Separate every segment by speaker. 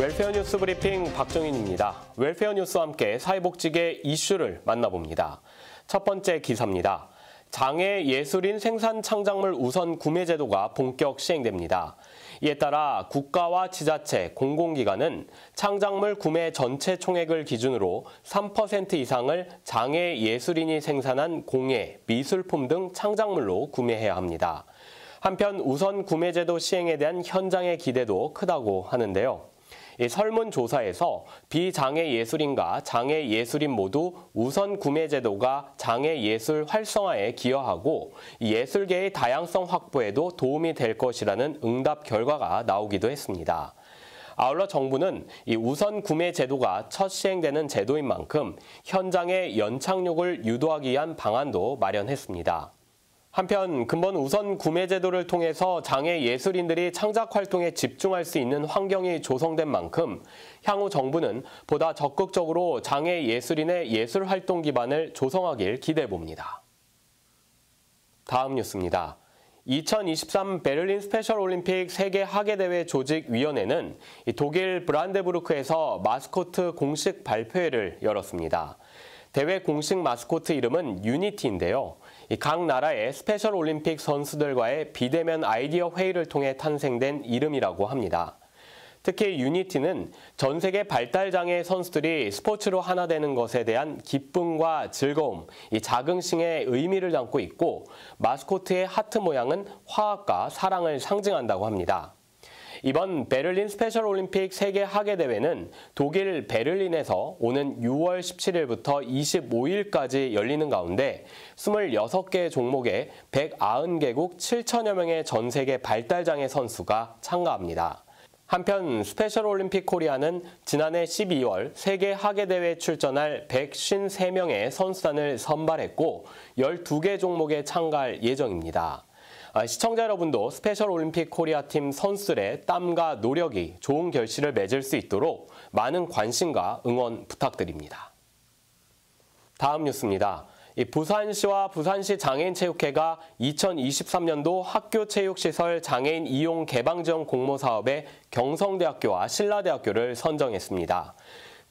Speaker 1: 웰페어 뉴스 브리핑 박종인입니다. 웰페어 뉴스와 함께 사회복지계 이슈를 만나봅니다. 첫 번째 기사입니다. 장애 예술인 생산 창작물 우선 구매 제도가 본격 시행됩니다. 이에 따라 국가와 지자체, 공공기관은 창작물 구매 전체 총액을 기준으로 3% 이상을 장애 예술인이 생산한 공예, 미술품 등 창작물로 구매해야 합니다. 한편 우선 구매제도 시행에 대한 현장의 기대도 크다고 하는데요. 설문조사에서 비장애 예술인과 장애 예술인 모두 우선 구매 제도가 장애 예술 활성화에 기여하고 예술계의 다양성 확보에도 도움이 될 것이라는 응답 결과가 나오기도 했습니다. 아울러 정부는 이 우선 구매 제도가 첫 시행되는 제도인 만큼 현장의 연착륙을 유도하기 위한 방안도 마련했습니다. 한편 근본 우선 구매 제도를 통해서 장애 예술인들이 창작 활동에 집중할 수 있는 환경이 조성된 만큼 향후 정부는 보다 적극적으로 장애 예술인의 예술 활동 기반을 조성하길 기대해 봅니다. 다음 뉴스입니다. 2023 베를린 스페셜 올림픽 세계 하계 대회 조직 위원회는 독일 브란데부르크에서 마스코트 공식 발표회를 열었습니다. 대회 공식 마스코트 이름은 유니티인데요. 각 나라의 스페셜 올림픽 선수들과의 비대면 아이디어 회의를 통해 탄생된 이름이라고 합니다. 특히 유니티는 전 세계 발달장애 선수들이 스포츠로 하나 되는 것에 대한 기쁨과 즐거움, 이 자긍심의 의미를 담고 있고 마스코트의 하트 모양은 화합과 사랑을 상징한다고 합니다. 이번 베를린 스페셜 올림픽 세계 하계 대회는 독일 베를린에서 오는 6월 17일부터 25일까지 열리는 가운데 26개 종목에 190개국 7천여 명의 전 세계 발달장애 선수가 참가합니다. 한편 스페셜 올림픽 코리아는 지난해 12월 세계 하계 대회에 출전할 153명의 선수단을 선발했고 12개 종목에 참가할 예정입니다. 아, 시청자 여러분도 스페셜 올림픽 코리아 팀 선수들의 땀과 노력이 좋은 결실을 맺을 수 있도록 많은 관심과 응원 부탁드립니다. 다음 뉴스입니다. 부산시와 부산시 장애인체육회가 2023년도 학교체육시설 장애인 이용 개방지원 공모사업에 경성대학교와 신라대학교를 선정했습니다.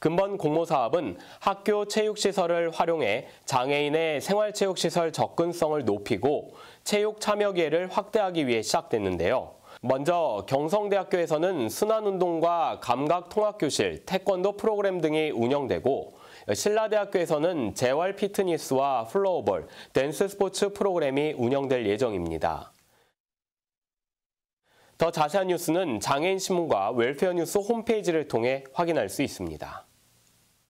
Speaker 1: 금번 공모사업은 학교 체육시설을 활용해 장애인의 생활체육시설 접근성을 높이고 체육 참여 기회를 확대하기 위해 시작됐는데요. 먼저 경성대학교에서는 순환운동과 감각통합교실, 태권도 프로그램 등이 운영되고 신라대학교에서는 재활 피트니스와 플로어볼, 댄스 스포츠 프로그램이 운영될 예정입니다. 더 자세한 뉴스는 장애인신문과 웰페어뉴스 홈페이지를 통해 확인할 수 있습니다.